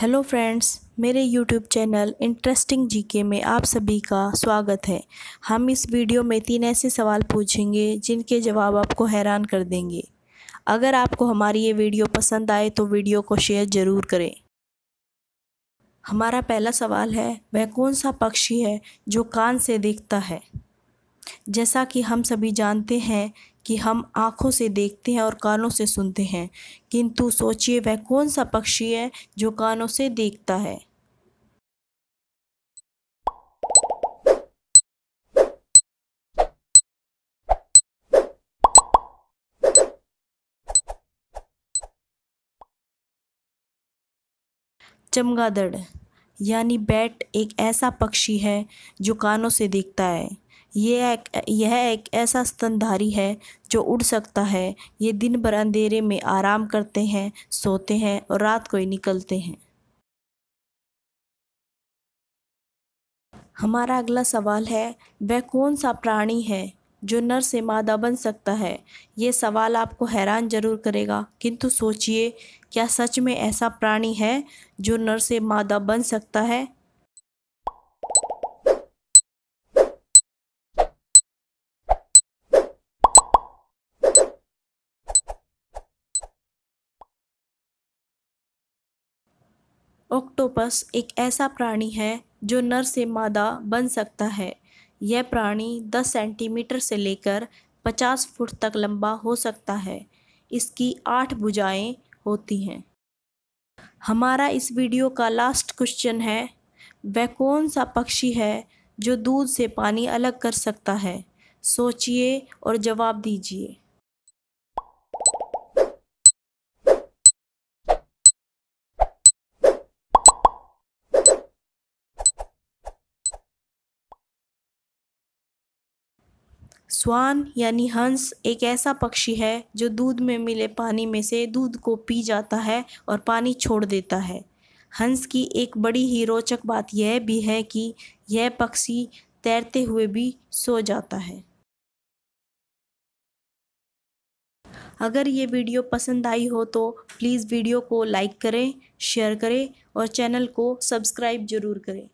hello friends मेरे YouTube channel interesting GK में आप सभी का स्वागत है हम इस वीडियो में तीन ऐसे सवाल पूछेंगे जिनके जवाब आपको हैरान कर देंगे अगर आपको हमारी ये वीडियो पसंद आए तो वीडियो को शेयर ज़रूर करें हमारा पहला सवाल है वह कौन सा पक्षी है जो कान से देखता है जैसा कि हम सभी जानते हैं कि हम आँखों से देखते हैं और कानों से सुनते हैं किंतु सोचिए वह कौन सा पक्षी है जो कानों से देखता है चमगादड़ यानी बैट एक ऐसा पक्षी है जो कानों से देखता है यह एक यह एक ऐसा स्तनधारी है जो उड़ सकता है ये दिन भर अंधेरे में आराम करते हैं सोते हैं और रात को ही निकलते हैं हमारा अगला सवाल है वह कौन सा प्राणी है जो नर से मादा बन सकता है ये सवाल आपको हैरान जरूर करेगा किंतु सोचिए क्या सच में ऐसा प्राणी है जो नर से मादा बन सकता है ऑक्टोपस एक ऐसा प्राणी है जो नर से मादा बन सकता है यह प्राणी 10 सेंटीमीटर से लेकर 50 फुट तक लंबा हो सकता है इसकी आठ भुजाएं होती हैं हमारा इस वीडियो का लास्ट क्वेश्चन है वह कौन सा पक्षी है जो दूध से पानी अलग कर सकता है सोचिए और जवाब दीजिए स्वान यानी हंस एक ऐसा पक्षी है जो दूध में मिले पानी में से दूध को पी जाता है और पानी छोड़ देता है हंस की एक बड़ी ही रोचक बात यह भी है कि यह पक्षी तैरते हुए भी सो जाता है अगर ये वीडियो पसंद आई हो तो प्लीज़ वीडियो को लाइक करें शेयर करें और चैनल को सब्सक्राइब ज़रूर करें